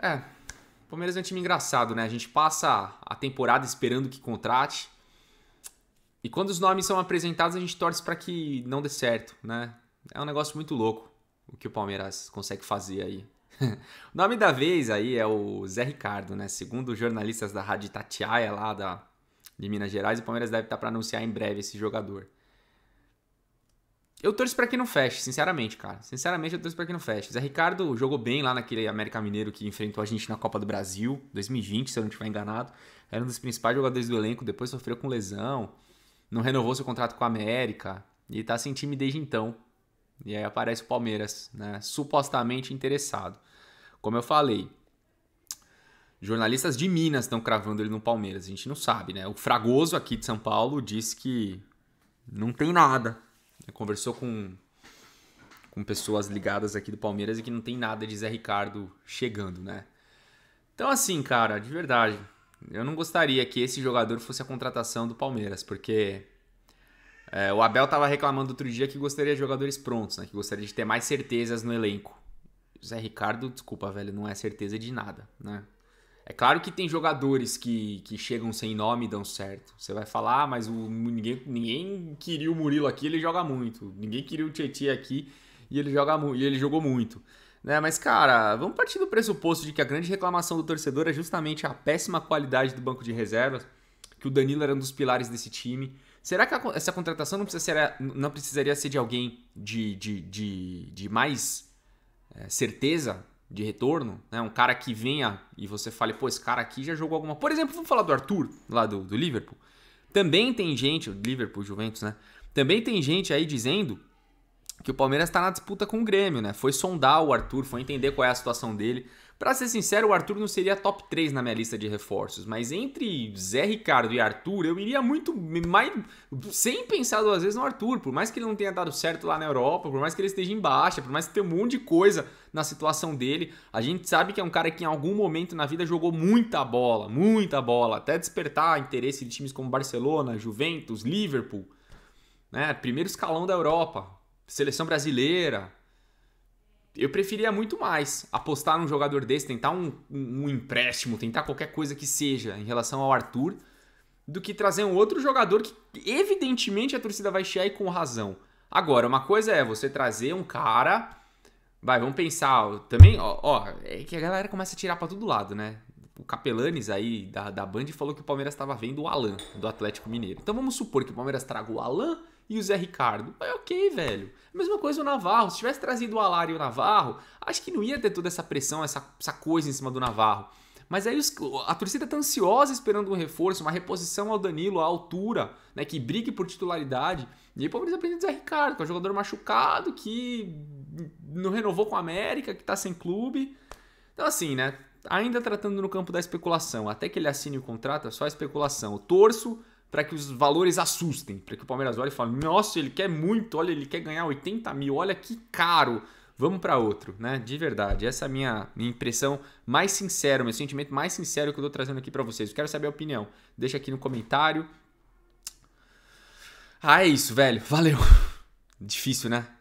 É, o Palmeiras é um time engraçado, né? A gente passa a temporada esperando que contrate. E quando os nomes são apresentados, a gente torce para que não dê certo, né? É um negócio muito louco o que o Palmeiras consegue fazer aí. o nome da vez aí é o Zé Ricardo, né? Segundo jornalistas da Rádio Tatiaia lá da, de Minas Gerais, o Palmeiras deve estar tá para anunciar em breve esse jogador. Eu torço para que não feche, sinceramente, cara. Sinceramente, eu torço para que não feche. Zé Ricardo jogou bem lá naquele América Mineiro que enfrentou a gente na Copa do Brasil, 2020, se eu não estiver enganado. Era um dos principais jogadores do elenco, depois sofreu com lesão, não renovou seu contrato com a América e tá sem time desde então. E aí aparece o Palmeiras, né? Supostamente interessado. Como eu falei, jornalistas de Minas estão cravando ele no Palmeiras. A gente não sabe, né? O Fragoso aqui de São Paulo disse que não tem nada conversou com, com pessoas ligadas aqui do Palmeiras e que não tem nada de Zé Ricardo chegando, né? Então, assim, cara, de verdade, eu não gostaria que esse jogador fosse a contratação do Palmeiras, porque é, o Abel estava reclamando outro dia que gostaria de jogadores prontos, né? Que gostaria de ter mais certezas no elenco. Zé Ricardo, desculpa, velho, não é certeza de nada, né? É claro que tem jogadores que, que chegam sem nome e dão certo. Você vai falar, ah, mas o, ninguém, ninguém queria o Murilo aqui, ele joga muito. Ninguém queria o Tietchan aqui e ele, joga, e ele jogou muito. Né? Mas, cara, vamos partir do pressuposto de que a grande reclamação do torcedor é justamente a péssima qualidade do banco de reservas, que o Danilo era um dos pilares desse time. Será que a, essa contratação não, precisa ser, não precisaria ser de alguém de, de, de, de mais é, certeza? de retorno, né? Um cara que venha e você fale, pô, esse cara aqui já jogou alguma. Por exemplo, vamos falar do Arthur, lá do, do Liverpool. Também tem gente, Liverpool, Juventus, né? Também tem gente aí dizendo que o Palmeiras está na disputa com o Grêmio, né? Foi sondar o Arthur, foi entender qual é a situação dele. Para ser sincero, o Arthur não seria top 3 na minha lista de reforços, mas entre Zé Ricardo e Arthur, eu iria muito mais sem pensar duas vezes no Arthur, por mais que ele não tenha dado certo lá na Europa, por mais que ele esteja em baixa, por mais que tenha um monte de coisa na situação dele, a gente sabe que é um cara que em algum momento na vida jogou muita bola, muita bola, até despertar interesse de times como Barcelona, Juventus, Liverpool, né? Primeiro escalão da Europa, seleção brasileira, eu preferia muito mais apostar num jogador desse, tentar um, um, empréstimo, tentar qualquer coisa que seja em relação ao Arthur, do que trazer um outro jogador que evidentemente a torcida vai chiar e com razão. Agora, uma coisa é você trazer um cara. Vai, vamos pensar. também, ó, ó, é que a galera começa a tirar para todo lado, né? O Capelanes aí da, da Band falou que o Palmeiras estava vendo o Alan, do Atlético Mineiro. Então vamos supor que o Palmeiras traga o Alan e o Zé Ricardo. É ok, velho. Mesma coisa o Navarro. Se tivesse trazido o Alário e o Navarro, acho que não ia ter toda essa pressão, essa, essa coisa em cima do Navarro. Mas aí os, a torcida tá ansiosa esperando um reforço, uma reposição ao Danilo, à altura, né? Que brigue por titularidade. E aí o Palmeiras aprende o Zé Ricardo, que é um jogador machucado, que não renovou com a América, que tá sem clube. Então, assim, né? Ainda tratando no campo da especulação, até que ele assine o contrato, é só especulação. Eu torço para que os valores assustem, para que o Palmeiras olhe e fale: nossa, ele quer muito, olha, ele quer ganhar 80 mil, olha que caro. Vamos para outro, né? De verdade. Essa é a minha, minha impressão mais sincera, meu sentimento mais sincero que eu tô trazendo aqui para vocês. Eu quero saber a opinião. Deixa aqui no comentário. Ah, é isso, velho. Valeu. Difícil, né?